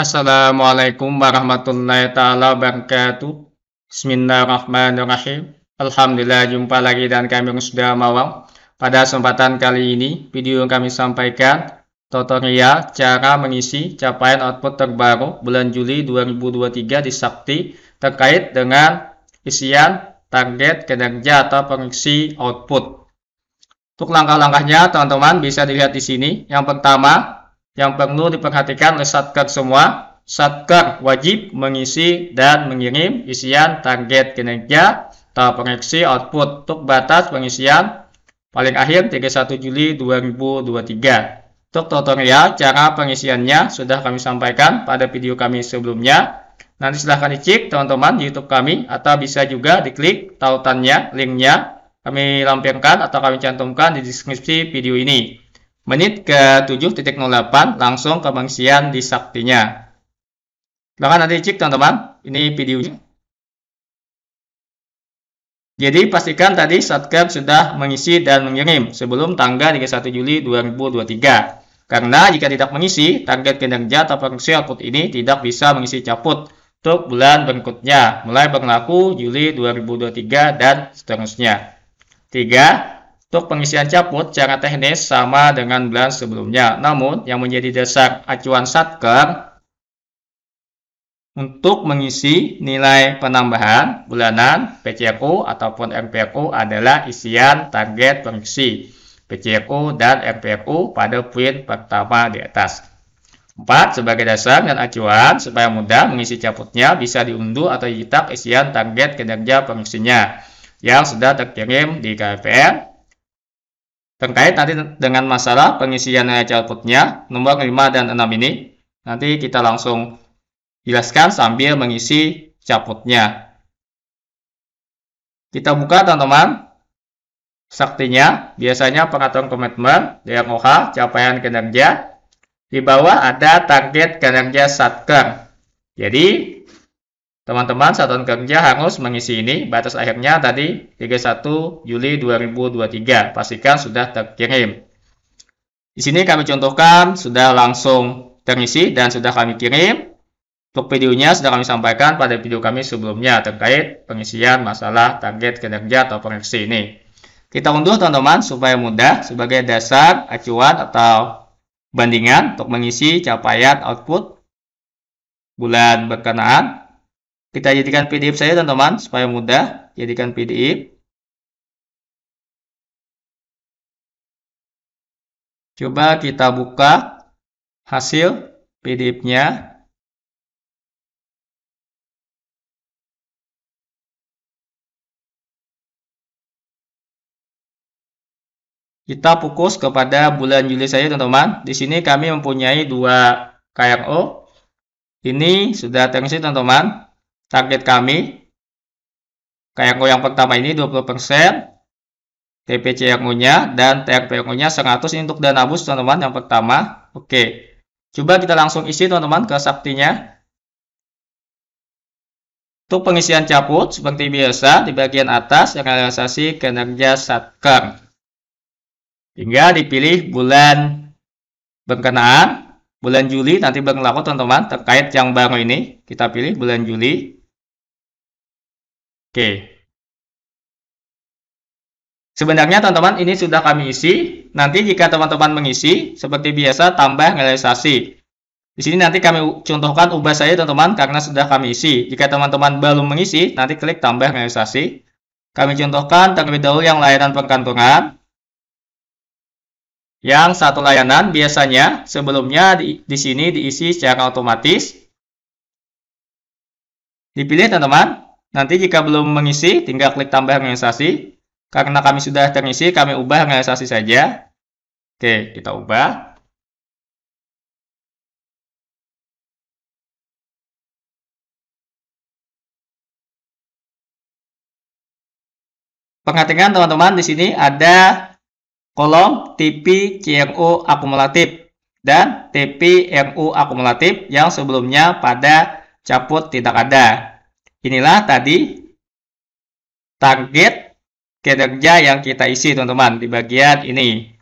Assalamualaikum warahmatullahi taala wabarakatuh. Bismillahirrahmanirrahim. Alhamdulillah jumpa lagi dan kami sudah mawang. Pada kesempatan kali ini, video yang kami sampaikan tutorial cara mengisi capaian output terbaru bulan Juli 2023 di Sakti terkait dengan isian target kinerja atau pengisi output. Untuk langkah-langkahnya, teman-teman bisa dilihat di sini. Yang pertama, yang perlu diperhatikan oleh satker semua. Satker wajib mengisi dan mengirim isian target kinerja atau proyeksi output untuk batas pengisian paling akhir 31 Juli 2023. Untuk tutorial cara pengisiannya sudah kami sampaikan pada video kami sebelumnya. Nanti silahkan dicek teman-teman di YouTube kami atau bisa juga diklik tautannya, linknya kami lampirkan atau kami cantumkan di deskripsi video ini. Menit ke 7.08 langsung pengisian di saktinya. Silahkan nanti cek teman-teman, ini videonya. Jadi pastikan tadi subscribe sudah mengisi dan mengirim sebelum tanggal 31 Juli 2023. Karena jika tidak mengisi, target kinerja atau produksi output ini tidak bisa mengisi caput untuk bulan berikutnya, mulai berlaku Juli 2023 dan seterusnya. 3. Untuk pengisian caput cara teknis sama dengan bulan sebelumnya. Namun, yang menjadi dasar acuan Satker untuk mengisi nilai penambahan bulanan PCRU ataupun RPRU adalah isian target pengisi PCRU dan RPRU pada poin pertama di atas. Empat Sebagai dasar dan acuan, supaya mudah mengisi caputnya, bisa diunduh atau dicetak isian target kinerja pengisinya yang sudah terkirim di KPR terkait nanti dengan masalah pengisian nilai outputnya nomor 5 dan 6 ini nanti kita langsung jelaskan sambil mengisi caputnya kita buka teman-teman saktinya biasanya pengaturan komitmen DMOH capaian kinerja di bawah ada target kinerja satker jadi Teman-teman, satuan kerja harus mengisi ini. Batas akhirnya tadi 31 Juli 2023. Pastikan sudah terkirim. Di sini kami contohkan sudah langsung terisi dan sudah kami kirim. Untuk videonya sudah kami sampaikan pada video kami sebelumnya terkait pengisian masalah target kinerja atau proyeksi ini. Kita unduh teman-teman supaya mudah sebagai dasar acuan atau bandingan untuk mengisi capaian output bulan berkenaan kita jadikan PDF saja teman-teman supaya mudah. Jadikan PDF. Coba kita buka hasil PDF-nya. Kita fokus kepada bulan Juli saja teman-teman. Di sini kami mempunyai dua KRO. Ini sudah terisi teman-teman target kami. Kayak yang pertama ini 20%, TPC yang punya dan TRP yang punya 100 ini untuk dana bus teman-teman yang pertama. Oke. Coba kita langsung isi teman-teman ke saktinya. Untuk pengisian caput seperti biasa di bagian atas yang realisasi kinerja satker. Hingga dipilih bulan berkenaan bulan Juli nanti berlaku teman-teman terkait yang baru ini kita pilih bulan Juli Oke. Sebenarnya teman-teman ini sudah kami isi. Nanti jika teman-teman mengisi, seperti biasa tambah realisasi. Di sini nanti kami contohkan ubah saja teman-teman karena sudah kami isi. Jika teman-teman belum mengisi, nanti klik tambah realisasi. Kami contohkan terlebih dahulu yang layanan perkantoran. Yang satu layanan biasanya sebelumnya di, di sini diisi secara otomatis. Dipilih teman-teman, Nanti jika belum mengisi, tinggal klik tambah realisasi. Karena kami sudah terisi, kami ubah realisasi saja. Oke, kita ubah. Perhatikan teman-teman, di sini ada kolom TP CRO akumulatif dan TP MU akumulatif yang sebelumnya pada caput tidak ada. Inilah tadi target kinerja yang kita isi teman-teman di bagian ini.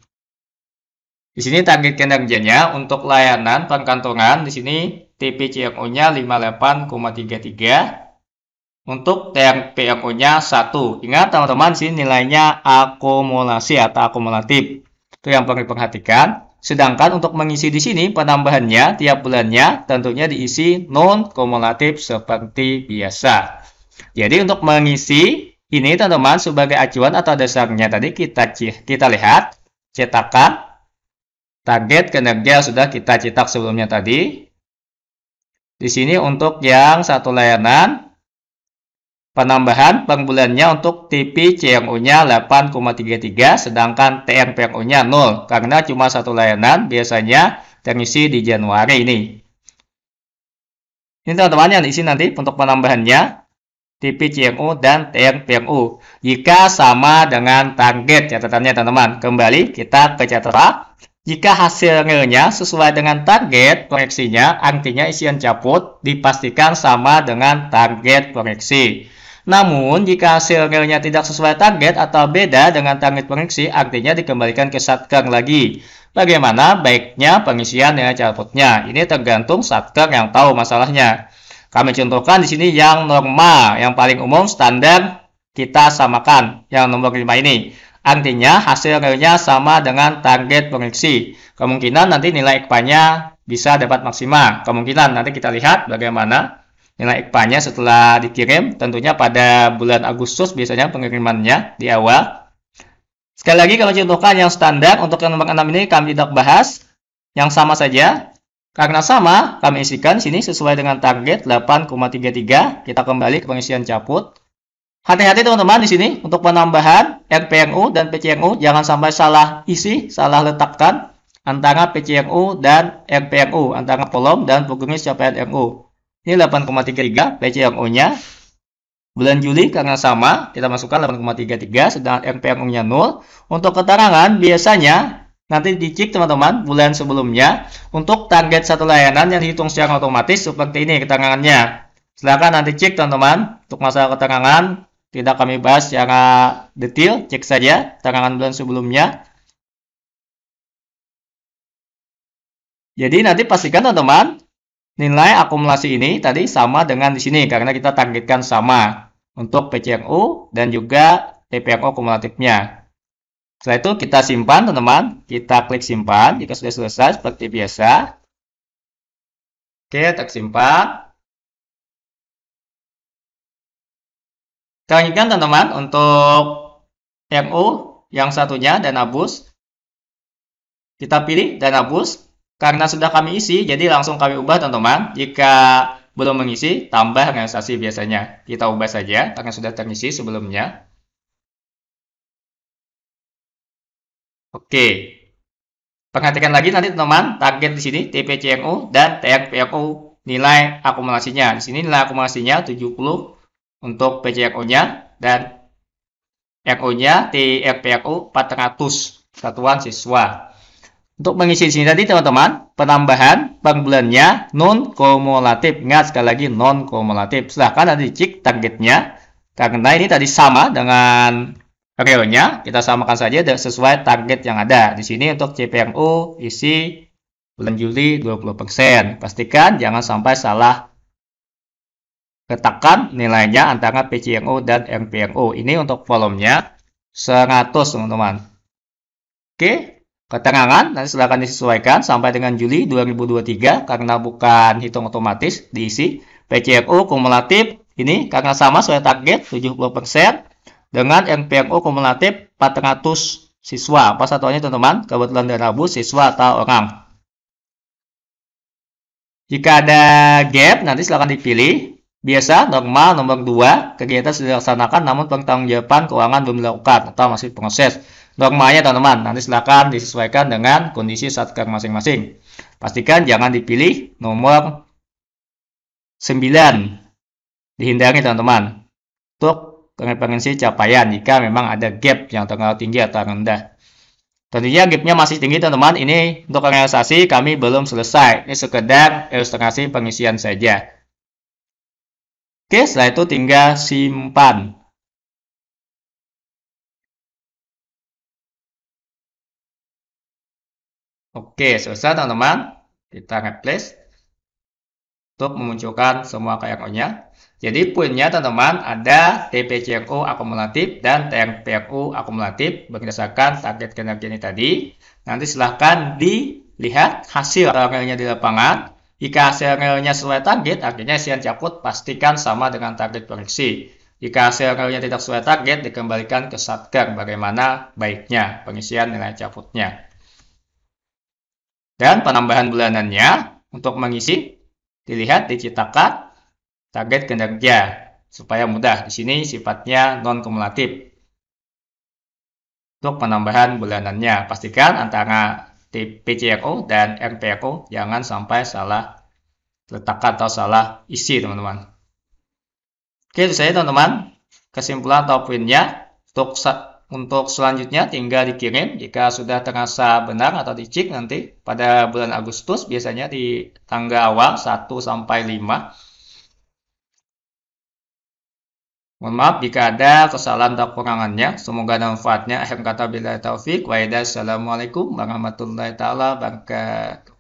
Di sini target kinerjanya untuk layanan perkantoran di sini TPCRO-nya 58,33 untuk TRPRO-nya 1. Ingat teman-teman sih nilainya akumulasi atau akumulatif. Itu yang perlu diperhatikan. Sedangkan untuk mengisi di sini penambahannya tiap bulannya tentunya diisi non kumulatif seperti biasa. Jadi untuk mengisi ini teman-teman sebagai acuan atau dasarnya tadi kita kita lihat cetakan target kinerja sudah kita cetak sebelumnya tadi. Di sini untuk yang satu layanan penambahan per untuk TP CMU-nya 8,33 sedangkan TNPRU-nya 0 karena cuma satu layanan biasanya terisi di Januari ini. Ini teman-teman yang diisi nanti untuk penambahannya TP CMU dan TNPRU jika sama dengan target catatannya teman-teman. Kembali kita ke catatan. Jika hasilnya sesuai dengan target proyeksinya, artinya isian caput dipastikan sama dengan target proyeksi. Namun, jika hasil realnya tidak sesuai target atau beda dengan target pengisi, artinya dikembalikan ke satker lagi. Bagaimana baiknya pengisian nilai cabutnya? Ini tergantung satker yang tahu masalahnya. Kami contohkan di sini yang normal, yang paling umum standar kita samakan, yang nomor 5 ini. Artinya hasil realnya sama dengan target pengisi. Kemungkinan nanti nilai ekpanya bisa dapat maksimal. Kemungkinan nanti kita lihat bagaimana nilai ekpanya setelah dikirim tentunya pada bulan Agustus biasanya pengirimannya di awal. Sekali lagi kalau contohkan yang standar untuk yang nomor 6 ini kami tidak bahas, yang sama saja. Karena sama, kami isikan sini sesuai dengan target 8,33. Kita kembali ke pengisian caput. Hati-hati teman-teman di sini untuk penambahan RPNU dan PCNU jangan sampai salah isi, salah letakkan antara PCNU dan RPNU, antara kolom dan pengisian capaian RPNU. Ini 8,33 PCRO-nya. Bulan Juli karena sama, kita masukkan 8,33 sedangkan MPRO-nya 0. Untuk keterangan biasanya nanti dicek teman-teman bulan sebelumnya untuk target satu layanan yang dihitung secara otomatis seperti ini keterangannya. Silahkan nanti cek teman-teman untuk masalah keterangan tidak kami bahas secara detail, cek saja keterangan bulan sebelumnya. Jadi nanti pastikan teman-teman Nilai akumulasi ini tadi sama dengan di sini karena kita targetkan sama untuk PCNU dan juga TPNU kumulatifnya. Setelah itu kita simpan teman-teman, kita klik simpan jika sudah selesai seperti biasa. Oke, simpan. Kita lanjutkan teman-teman untuk RU yang satunya dan abus. Kita pilih dan abus karena sudah kami isi, jadi langsung kami ubah teman-teman. Jika belum mengisi, tambah realisasi biasanya. Kita ubah saja karena sudah terisi sebelumnya. Oke. Perhatikan lagi nanti teman-teman, target di sini TPCMU dan TRPMU nilai akumulasinya. Di sini nilai akumulasinya 70 untuk PCRO-nya dan RO-nya TRPMU 400 satuan siswa. Untuk mengisi sini tadi teman-teman, penambahan bank bulannya non kumulatif. Ingat sekali lagi non kumulatif. Silahkan nanti cek targetnya. Karena ini tadi sama dengan realnya, kita samakan saja sesuai target yang ada. Di sini untuk CPMU isi bulan Juli 20%. Pastikan jangan sampai salah letakkan nilainya antara PCNO dan MPNO. Ini untuk volumenya 100 teman-teman. Oke, Keterangan nanti silahkan disesuaikan sampai dengan Juli 2023 karena bukan hitung otomatis diisi. PCO kumulatif ini karena sama sesuai target 70% dengan NPMU kumulatif 400 siswa. Apa satuannya teman-teman? Kebetulan dari Rabu siswa atau orang. Jika ada gap nanti silahkan dipilih Biasa, normal, nomor 2, kegiatan sudah dilaksanakan namun pertanggungjawaban keuangan belum dilakukan atau masih proses. Normalnya teman-teman, nanti silakan disesuaikan dengan kondisi satker masing-masing. Pastikan jangan dipilih nomor 9. Dihindari teman-teman. Untuk referensi capaian jika memang ada gap yang terlalu tinggi atau rendah. Tentunya gapnya masih tinggi teman-teman, ini untuk realisasi kami belum selesai. Ini sekedar ilustrasi pengisian saja. Oke, setelah itu tinggal simpan. Oke, selesai teman-teman. Kita replace untuk memunculkan semua KRO-nya. Jadi poinnya teman-teman ada TPCRO akumulatif dan TRPRO akumulatif berdasarkan target kinerja ini tadi. Nanti silahkan dilihat hasil KRO-nya di lapangan jika hasil realnya sesuai target, artinya isian caput pastikan sama dengan target proyeksi. Jika hasil realnya tidak sesuai target, dikembalikan ke Satker bagaimana baiknya pengisian nilai caputnya. Dan penambahan bulanannya untuk mengisi, dilihat diciptakan target kinerja supaya mudah. Di sini sifatnya non-kumulatif. Untuk penambahan bulanannya, pastikan antara di PCRO dan RPRO jangan sampai salah letakkan atau salah isi teman-teman. Oke itu saja teman-teman. Kesimpulan atau poinnya untuk untuk selanjutnya tinggal dikirim jika sudah terasa benar atau dicek nanti pada bulan Agustus biasanya di tanggal awal 1 sampai 5 Mohon maaf jika ada kesalahan atau kekurangannya. Semoga manfaatnya. Akhir kata bila taufik. Waidah. Assalamualaikum warahmatullahi wabarakatuh.